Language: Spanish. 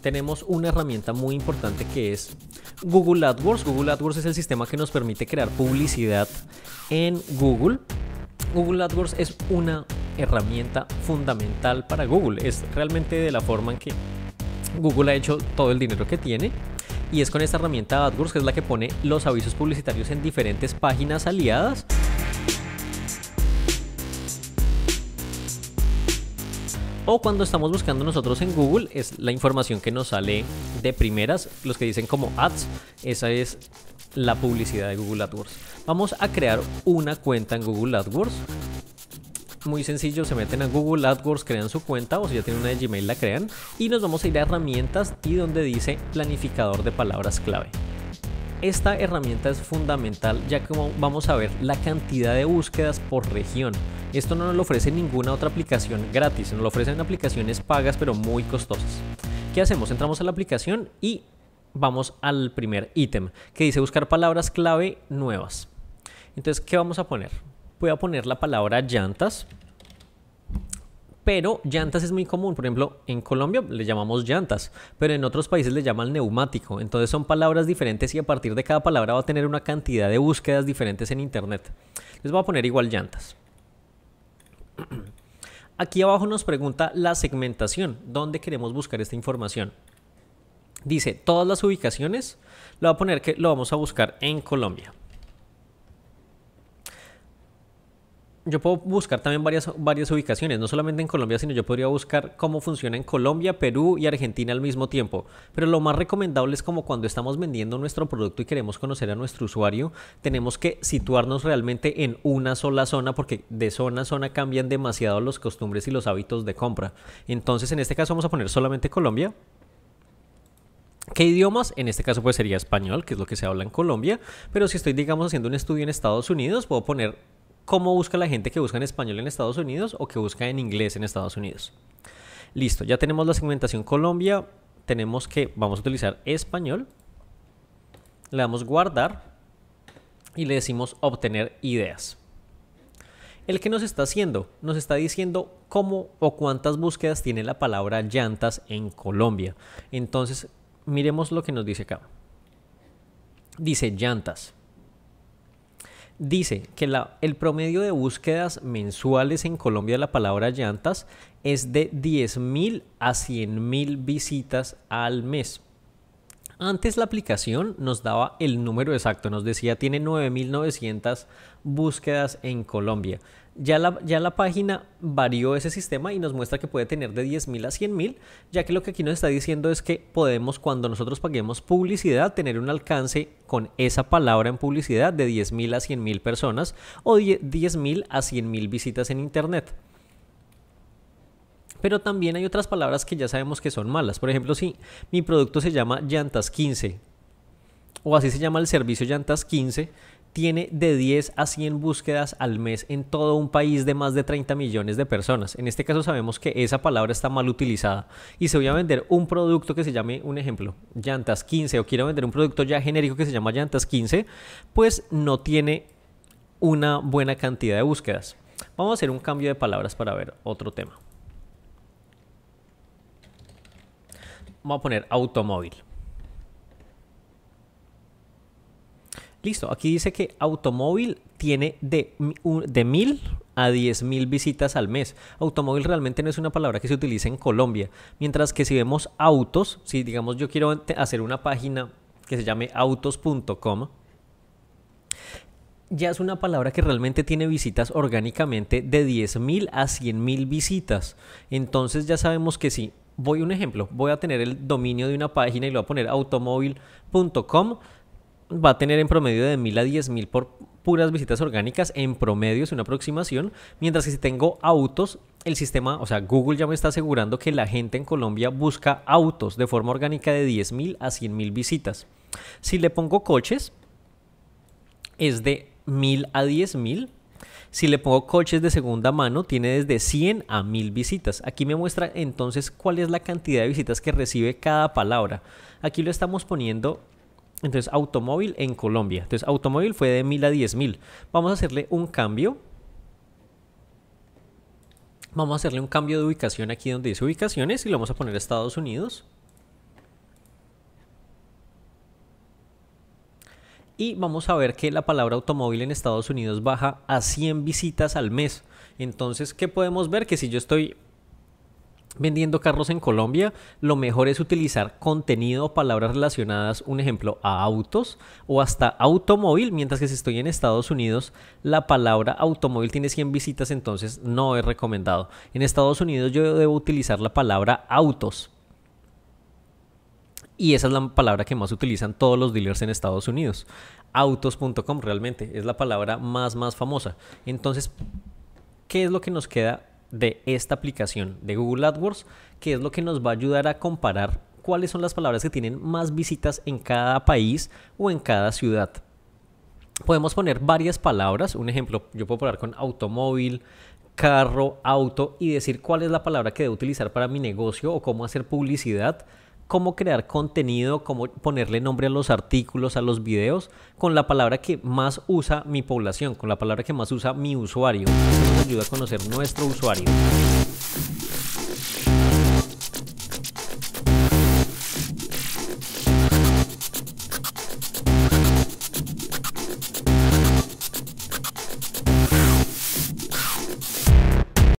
tenemos una herramienta muy importante que es Google AdWords. Google AdWords es el sistema que nos permite crear publicidad en Google. Google AdWords es una herramienta fundamental para Google. Es realmente de la forma en que Google ha hecho todo el dinero que tiene. Y es con esta herramienta AdWords que es la que pone los avisos publicitarios en diferentes páginas aliadas o cuando estamos buscando nosotros en Google es la información que nos sale de primeras, los que dicen como ads, esa es la publicidad de Google AdWords. Vamos a crear una cuenta en Google AdWords. Muy sencillo, se meten a Google AdWords, crean su cuenta o si ya tienen una de Gmail la crean y nos vamos a ir a herramientas y donde dice planificador de palabras clave. Esta herramienta es fundamental ya que vamos a ver la cantidad de búsquedas por región. Esto no nos lo ofrece ninguna otra aplicación gratis, nos lo ofrecen aplicaciones pagas pero muy costosas. ¿Qué hacemos? Entramos a la aplicación y vamos al primer ítem que dice buscar palabras clave nuevas. Entonces, ¿qué vamos a poner? Voy a poner la palabra llantas, pero llantas es muy común. Por ejemplo, en Colombia le llamamos llantas, pero en otros países le llaman neumático. Entonces son palabras diferentes y a partir de cada palabra va a tener una cantidad de búsquedas diferentes en Internet. Les voy a poner igual llantas. Aquí abajo nos pregunta la segmentación, dónde queremos buscar esta información. Dice, todas las ubicaciones, lo voy a poner que lo vamos a buscar en Colombia. yo puedo buscar también varias, ubicaciones, no solamente en Colombia, sino yo podría buscar cómo funciona en Colombia, Perú y Argentina al mismo tiempo. Pero lo más recomendable es como cuando estamos vendiendo nuestro producto y queremos conocer a nuestro usuario, tenemos que situarnos realmente en una sola zona porque de zona a zona cambian demasiado los costumbres y los hábitos de compra. Entonces, en este caso vamos a poner solamente Colombia. ¿Qué idiomas? En este caso pues sería español, que es lo que se habla en Colombia, pero si estoy digamos haciendo un estudio en Estados Unidos, puedo poner cómo busca la gente que busca en español en Estados Unidos o que busca en inglés en Estados Unidos. Listo, ya tenemos la segmentación Colombia. Tenemos que, vamos a utilizar español. Le damos guardar y le decimos obtener ideas. ¿El que nos está haciendo? Nos está diciendo cómo o cuántas búsquedas tiene la palabra llantas en Colombia. Entonces, miremos lo que nos dice acá. Dice llantas dice que el promedio de búsquedas mensuales en Colombia de la palabra llantas es de 10.000 a 100.000 visitas al mes. Antes la aplicación nos daba el número exacto, nos decía tiene 9.900 búsquedas en Colombia. Ya la, ya la, página varió ese sistema y nos muestra que puede tener de 10.000 a 100.000, ya que lo que aquí nos está diciendo es que podemos, cuando nosotros paguemos publicidad, tener un alcance con esa palabra en publicidad de 10.000 a 100.000 personas o 10.000 a 100.000 visitas en Internet. Pero también hay otras palabras que ya sabemos que son malas. Por ejemplo, si mi producto se llama llantas 15 o así se llama el servicio llantas 15, tiene de 10 a 100 búsquedas al mes en todo un país de más de 30 millones de personas. En este caso sabemos que esa palabra está mal utilizada y se voy a vender un producto que se llame, un ejemplo, llantas 15 o quiero vender un producto ya genérico que se llama llantas 15, pues no tiene una buena cantidad de búsquedas. Vamos a hacer un cambio de palabras para ver otro tema. Vamos a poner automóvil. Listo, aquí dice que automóvil tiene de, de mil a diez mil visitas al mes. Automóvil realmente no es una palabra que se utiliza en Colombia. Mientras que si vemos autos, si digamos yo quiero hacer una página que se llame autos.com, ya es una palabra que realmente tiene visitas orgánicamente de 10.000 a 100.000 visitas. Entonces ya sabemos que si voy un ejemplo, voy a tener el dominio de una página y lo voy a poner automóvil.com, va a tener en promedio de mil a diez mil por puras visitas orgánicas, en promedio es una aproximación, mientras que si tengo autos, el sistema, o sea, Google ya me está asegurando que la gente en Colombia busca autos de forma orgánica de 10.000 a 100.000 mil visitas. Si le pongo coches, es de mil a 10.000. mil si le pongo coches de segunda mano, tiene desde 100 a 1000 visitas. Aquí me muestra entonces cuál es la cantidad de visitas que recibe cada palabra. Aquí lo estamos poniendo entonces, automóvil en Colombia. Entonces, automóvil fue de 1000 a 10000. Vamos a hacerle un cambio. Vamos a hacerle un cambio de ubicación aquí donde dice ubicaciones y lo vamos a poner Estados Unidos. y vamos a ver que la palabra automóvil en Estados Unidos baja a 100 visitas al mes. Entonces, ¿qué podemos ver? Que si yo estoy vendiendo carros en Colombia, lo mejor es utilizar contenido o palabras relacionadas, un ejemplo, a autos o hasta automóvil, mientras que si estoy en Estados Unidos, la palabra automóvil tiene 100 visitas, entonces no es recomendado. En Estados Unidos yo debo utilizar la palabra autos y esa es la palabra que más utilizan todos los dealers en Estados Unidos. Autos.com realmente es la palabra más, más famosa. Entonces, ¿qué es lo que nos queda de esta aplicación de Google AdWords? ¿Qué es lo que nos va a ayudar a comparar cuáles son las palabras que tienen más visitas en cada país o en cada ciudad? Podemos poner varias palabras, un ejemplo, yo puedo poner con automóvil, carro, auto y decir cuál es la palabra que debo utilizar para mi negocio o cómo hacer publicidad cómo crear contenido, cómo ponerle nombre a los artículos, a los videos, con la palabra que más usa mi población, con la palabra que más usa mi usuario. Eso nos ayuda a conocer nuestro usuario.